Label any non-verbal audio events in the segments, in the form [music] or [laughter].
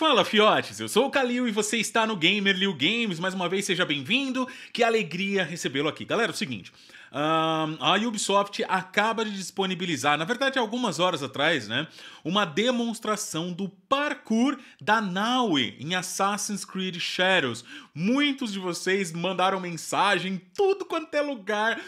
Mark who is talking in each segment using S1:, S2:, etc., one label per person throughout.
S1: Fala, fiotes! Eu sou o Kalil e você está no Gamer Liu Games. Mais uma vez, seja bem-vindo. Que alegria recebê-lo aqui. Galera, é o seguinte, a Ubisoft acaba de disponibilizar, na verdade, algumas horas atrás, né? Uma demonstração do parkour da Naui em Assassin's Creed Shadows. Muitos de vocês mandaram mensagem, tudo quanto é lugar.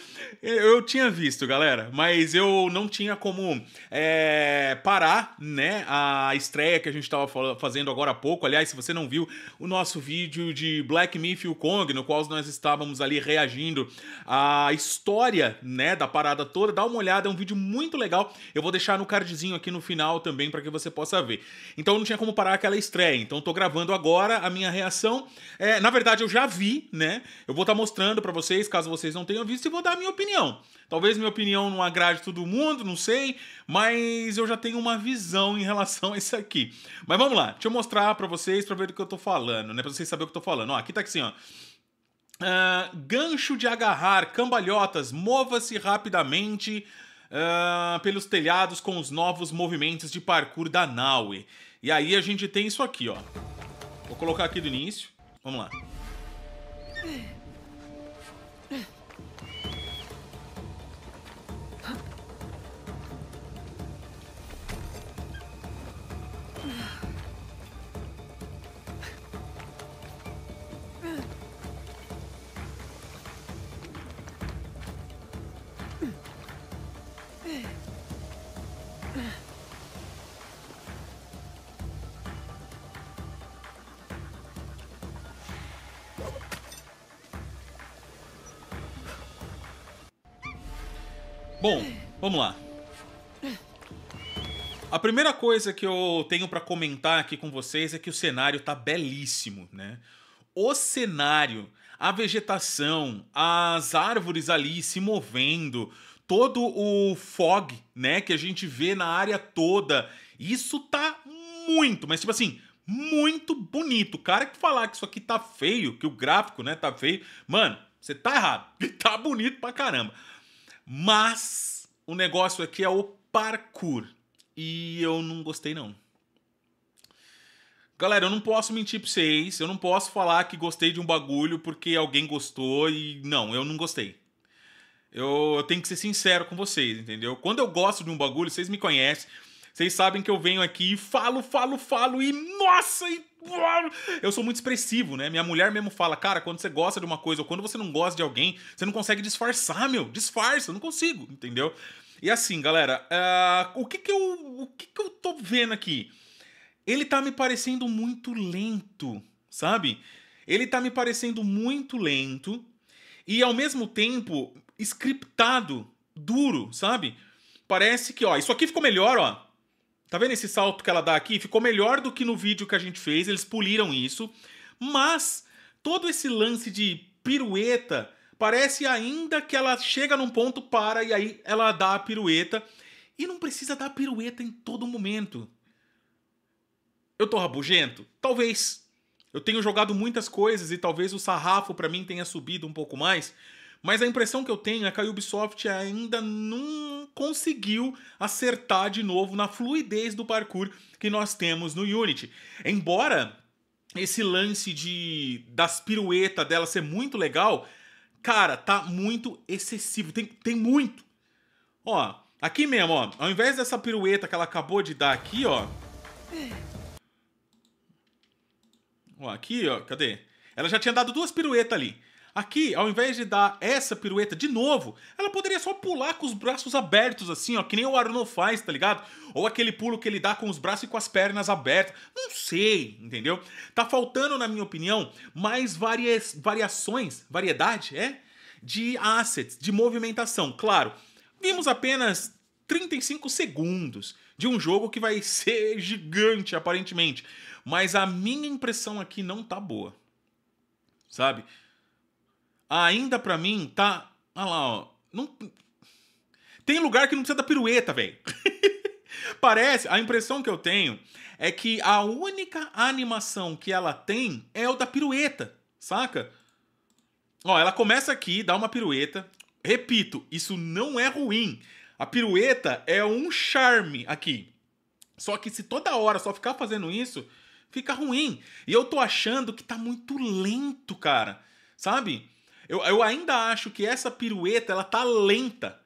S1: Eu tinha visto, galera, mas eu não tinha como é, parar, né? A estreia que a gente estava fazendo agora há pouco. Aliás, se você não viu o nosso vídeo de Black Myth e o Kong, no qual nós estávamos ali reagindo à história história, né, da parada toda, dá uma olhada, é um vídeo muito legal. Eu vou deixar no cardzinho aqui no final também para que você possa ver. Então não tinha como parar aquela estreia. Então tô gravando agora a minha reação. É, na verdade eu já vi, né? Eu vou estar tá mostrando para vocês, caso vocês não tenham visto, e vou dar a minha opinião. Talvez minha opinião não agrade todo mundo, não sei, mas eu já tenho uma visão em relação a isso aqui. Mas vamos lá, deixa eu mostrar para vocês para ver do que eu tô falando, né? Para vocês saberem o que eu tô falando. Ó, aqui tá assim, ó. Uh, gancho de agarrar, cambalhotas, mova-se rapidamente uh, pelos telhados com os novos movimentos de parkour da Naue. E aí a gente tem isso aqui, ó. Vou colocar aqui do início. Vamos lá. Bom, vamos lá. A primeira coisa que eu tenho para comentar aqui com vocês é que o cenário tá belíssimo, né? O cenário, a vegetação, as árvores ali se movendo, todo o fog, né, que a gente vê na área toda, isso tá muito, mas tipo assim, muito bonito. O cara que falar que isso aqui tá feio, que o gráfico, né, tá feio, mano, você tá errado. [laughs] Tá bonito pra caramba. Mas o negócio aqui é o parkour. E eu não gostei, não. Galera, eu não posso mentir pra vocês, eu não posso falar que gostei de um bagulho porque alguém gostou e. Não, eu não gostei. Eu, eu tenho que ser sincero com vocês, entendeu? Quando eu gosto de um bagulho, vocês me conhecem vocês sabem que eu venho aqui e falo, falo, falo e nossa, e eu sou muito expressivo, né? Minha mulher mesmo fala, cara, quando você gosta de uma coisa ou quando você não gosta de alguém, você não consegue disfarçar, meu. Disfarça, eu não consigo, entendeu? E assim, galera, uh, o que que eu, o que que eu tô vendo aqui? Ele tá me parecendo muito lento, sabe? Ele tá me parecendo muito lento e ao mesmo tempo scriptado, duro, sabe? Parece que, ó, isso aqui ficou melhor, ó. Tá vendo esse salto que ela dá aqui? Ficou melhor do que no vídeo que a gente fez, eles puliram isso. Mas todo esse lance de pirueta parece ainda que ela chega num ponto, para e aí ela dá a pirueta. E não precisa dar pirueta em todo momento. Eu tô rabugento? Talvez. Eu tenho jogado muitas coisas e talvez o sarrafo para mim tenha subido um pouco mais, mas a impressão que eu tenho é que a Ubisoft ainda não conseguiu acertar de novo na fluidez do parkour que nós temos no Unity. Embora esse lance de das piruetas dela ser muito legal, cara, tá muito excessivo. Tem, tem muito. Ó, aqui mesmo, ó. Ao invés dessa pirueta que ela acabou de dar aqui, ó. Ó, aqui, ó. Cadê? Ela já tinha dado duas piruetas ali. Aqui, ao invés de dar essa pirueta de novo, ela poderia só pular com os braços abertos, assim, ó, que nem o Arnold faz, tá ligado? Ou aquele pulo que ele dá com os braços e com as pernas abertas. Não sei, entendeu? Tá faltando, na minha opinião, mais varia variações, variedade, é? De assets, de movimentação. Claro, vimos apenas 35 segundos de um jogo que vai [laughs] ser gigante, aparentemente. Mas a minha impressão aqui não tá boa. Sabe? ainda para mim tá. Olha lá, ó. Não... Tem lugar que não precisa da pirueta, velho. [laughs] Parece, a impressão que eu tenho é que a única animação que ela tem é o da pirueta, saca? Ó, ela começa aqui, dá uma pirueta. Repito, isso não é ruim. A pirueta é um charme aqui. Só que se toda hora só ficar fazendo isso, fica ruim. E eu tô achando que tá muito lento, cara. Sabe? Eu, eu ainda acho que essa pirueta ela tá lenta.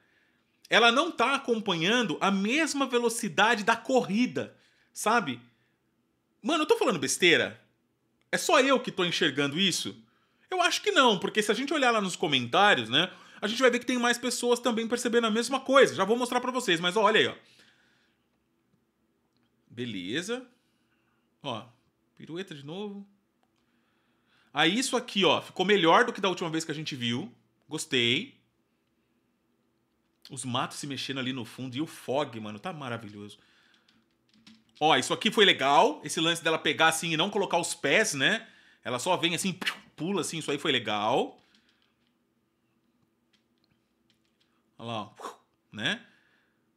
S1: Ela não tá acompanhando a mesma velocidade da corrida, sabe? Mano, eu tô falando besteira? É só eu que tô enxergando isso? Eu acho que não, porque se a gente olhar lá nos comentários, né? A gente vai ver que tem mais pessoas também percebendo a mesma coisa. Já vou mostrar para vocês, mas ó, olha aí, ó. Beleza. Ó, pirueta de novo. Aí isso aqui, ó, ficou melhor do que da última vez que a gente viu. Gostei. Os matos se mexendo ali no fundo e o fog, mano, tá maravilhoso. Ó, isso aqui foi legal. Esse lance dela pegar assim e não colocar os pés, né? Ela só vem assim, pula assim, isso aí foi legal. Olha lá, ó, né?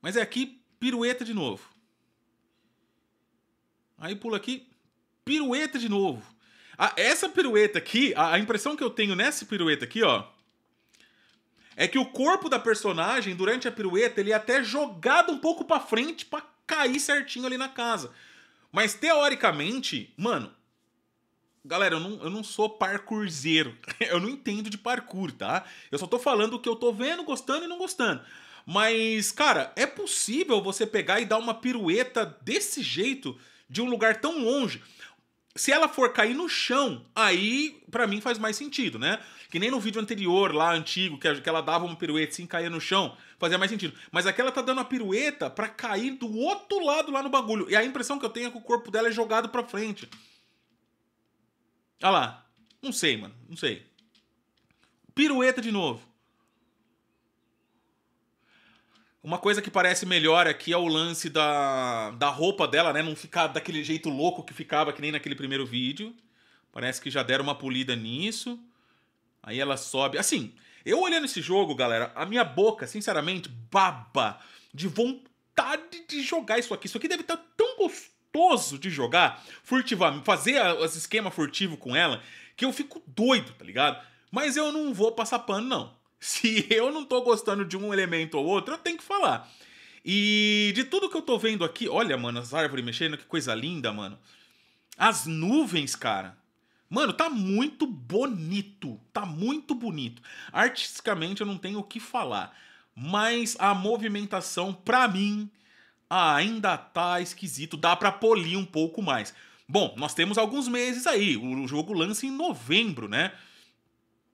S1: Mas é aqui, pirueta de novo. Aí pula aqui, pirueta de novo essa pirueta aqui, a, a impressão que eu tenho nessa pirueta aqui, ó, é que o corpo da personagem, durante a pirueta, ele é até jogado um pouco para frente para cair certinho ali na casa. Mas teoricamente, mano, galera, eu não, eu não sou parkourzeiro. [laughs] eu não entendo de parkour, tá? Eu só tô falando o que eu tô vendo, gostando e não gostando. Mas, cara, é possível você pegar e dar uma pirueta desse jeito de um lugar tão longe. Se ela for cair no chão, aí para mim faz mais sentido, né? Que nem no vídeo anterior, lá antigo, que, ela dava uma pirueta assim, caía no chão, fazia mais sentido. Mas aqui ela tá dando a pirueta para cair do outro lado lá no bagulho. E a impressão que eu tenho é que o corpo dela é jogado pra frente. Olha lá. Não sei, mano. Não sei. Pirueta de novo. Uma coisa que parece melhor aqui é o lance da, da roupa dela, né? Não ficar daquele jeito louco que ficava, que nem naquele primeiro vídeo. Parece que já deram uma polida nisso. Aí ela sobe. Assim, eu olhando esse jogo, galera, a minha boca, sinceramente, baba de vontade de jogar isso aqui. Isso aqui deve estar tá tão gostoso de jogar, furtivamente, fazer os esquema furtivo com ela, que eu fico doido, tá ligado? Mas eu não vou passar pano, não. Se eu não tô gostando de um elemento ou outro, eu tenho que falar. E de tudo que eu tô vendo aqui, olha, mano, as árvores mexendo, que coisa linda, mano. As nuvens, cara. Mano, tá muito bonito. Tá muito bonito. Artisticamente eu não tenho o que falar. Mas a movimentação, pra mim, ainda tá esquisito. Dá pra polir um pouco mais. Bom, nós temos alguns meses aí. O jogo lança em novembro, né?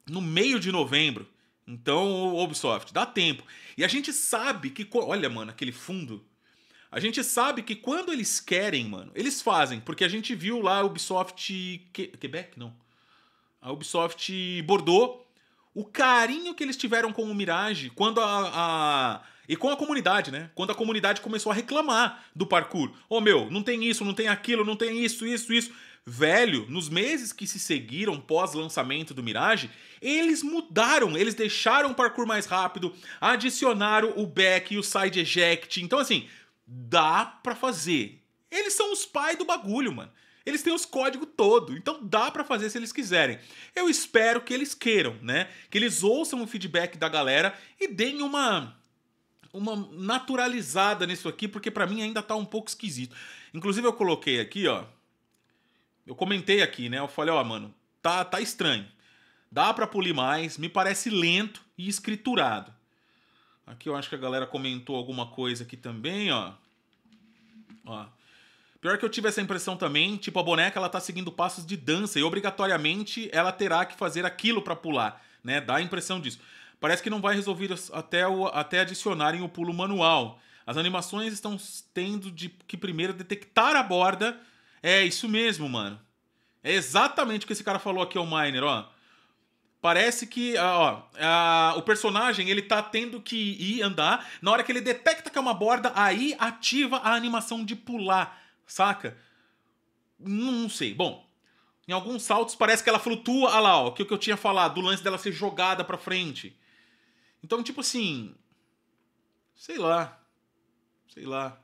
S1: No meio de novembro. Então, Ubisoft, dá tempo. E a gente sabe que. Olha, mano, aquele fundo. A gente sabe que quando eles querem, mano, eles fazem. Porque a gente viu lá a Ubisoft. Que, Quebec? Não. A Ubisoft Bordeaux. O carinho que eles tiveram com o Mirage quando a, a e com a comunidade, né? Quando a comunidade começou a reclamar do parkour. Ô oh, meu, não tem isso, não tem aquilo, não tem isso, isso, isso. Velho, nos meses que se seguiram pós-lançamento do Mirage, eles mudaram, eles deixaram o parkour mais rápido, adicionaram o back e o side eject. Então, assim, dá pra fazer. Eles são os pais do bagulho, mano. Eles têm os códigos todo, então dá para fazer se eles quiserem. Eu espero que eles queiram, né? Que eles ouçam o feedback da galera e deem uma uma naturalizada nisso aqui, porque para mim ainda tá um pouco esquisito. Inclusive eu coloquei aqui, ó. Eu comentei aqui, né? Eu falei, ó, mano, tá, tá estranho. Dá para polir mais, me parece lento e escriturado. Aqui eu acho que a galera comentou alguma coisa aqui também, ó. Ó. Pior que eu tive essa impressão também, tipo, a boneca ela tá seguindo passos de dança e obrigatoriamente ela terá que fazer aquilo para pular, né? Dá a impressão disso. Parece que não vai resolver até, o, até adicionarem o pulo manual. As animações estão tendo de que primeiro detectar a borda. É isso mesmo, mano. É exatamente o que esse cara falou aqui, ao Miner, ó. Parece que, ah, ó, a, o personagem, ele tá tendo que ir andar. Na hora que ele detecta que é uma borda, aí ativa a animação de pular, saca? Não sei. Bom, em alguns saltos parece que ela flutua, Olha lá, ó, que o que eu tinha falado, do lance dela ser jogada para frente. Então, tipo assim. Sei lá. Sei lá.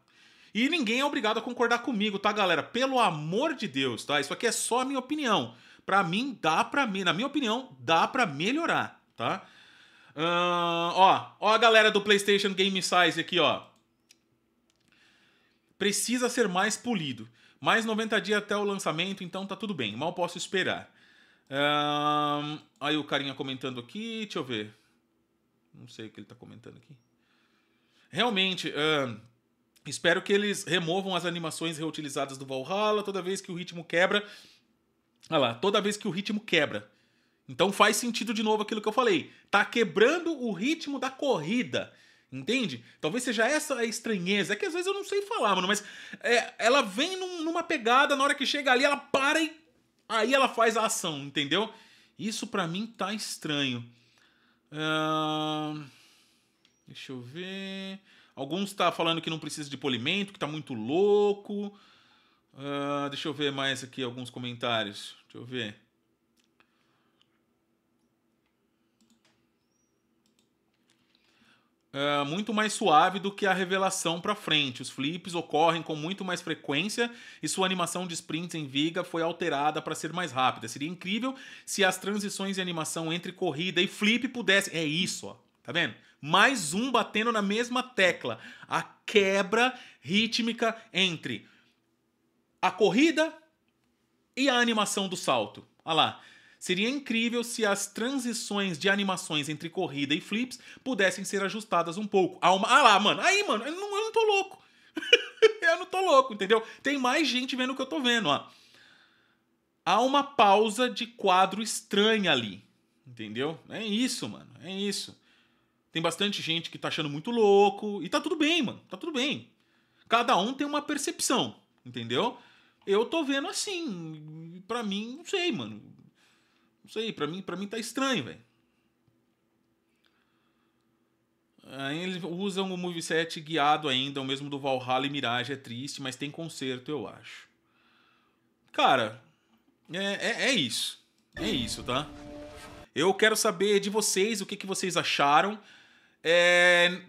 S1: E ninguém é obrigado a concordar comigo, tá, galera? Pelo amor de Deus, tá? Isso aqui é só a minha opinião. Pra mim, dá pra. Na minha opinião, dá pra melhorar, tá? Uh, ó, ó a galera do PlayStation Game Size aqui, ó. Precisa ser mais polido. Mais 90 dias até o lançamento, então tá tudo bem. Mal posso esperar. Uh, aí o carinha comentando aqui, deixa eu ver. Não sei o que ele está comentando aqui. Realmente, uh, espero que eles removam as animações reutilizadas do Valhalla toda vez que o ritmo quebra. Olha lá, toda vez que o ritmo quebra. Então faz sentido de novo aquilo que eu falei. Tá quebrando o ritmo da corrida. Entende? Talvez seja essa a estranheza. É que às vezes eu não sei falar, mano, mas é, ela vem num, numa pegada, na hora que chega ali, ela para e aí ela faz a ação, entendeu? Isso para mim tá estranho. Uh, deixa eu ver. Alguns está falando que não precisa de polimento, que está muito louco. Uh, deixa eu ver mais aqui alguns comentários. Deixa eu ver. é, muito mais suave do que a revelação para frente. Os flips ocorrem com muito mais frequência e sua animação de sprints em viga foi alterada para ser mais rápida. Seria incrível se as transições de animação entre corrida e flip pudessem. É isso, ó. Tá vendo? Mais um batendo na mesma tecla. A quebra rítmica entre a corrida e a animação do salto. Olha lá. Seria incrível se as transições de animações entre corrida e flips pudessem ser ajustadas um pouco. Ah, uma... Ah lá, mano. Aí, mano, eu não, eu não tô louco. [laughs] eu não tô louco, entendeu? Tem mais gente vendo o que eu tô vendo, ó. Há uma pausa de quadro estranha ali. Entendeu? É isso, mano. É isso. Tem bastante gente que tá achando muito louco. E tá tudo bem, mano. Tá tudo bem. Cada um tem uma percepção, entendeu? Eu tô vendo assim. Pra mim, não sei, mano. Não sei, pra mim, mim tá estranho, velho. Aí eles usam o moveset guiado ainda, o mesmo do Valhalla e Mirage. É triste, mas tem conserto, eu acho. Cara, é, é, é isso. É isso, tá? Eu quero saber de vocês o que, que vocês acharam. É...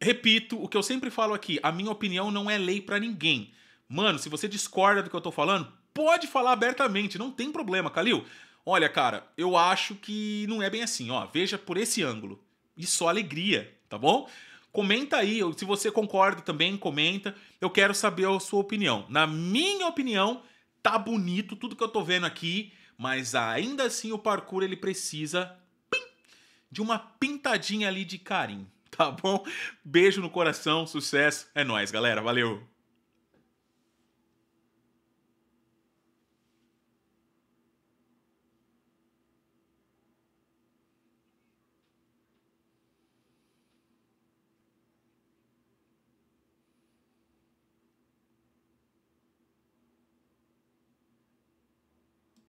S1: Repito o que eu sempre falo aqui: a minha opinião não é lei para ninguém. Mano, se você discorda do que eu tô falando, pode falar abertamente, não tem problema, Calil. Olha, cara, eu acho que não é bem assim, ó. Veja por esse ângulo. E só alegria, tá bom? Comenta aí, se você concorda também, comenta. Eu quero saber a sua opinião. Na minha opinião, tá bonito tudo que eu tô vendo aqui, mas ainda assim o parkour ele precisa pim, de uma pintadinha ali de carinho, [laughs] tá bom? Beijo no coração, sucesso. É nós, galera. Valeu.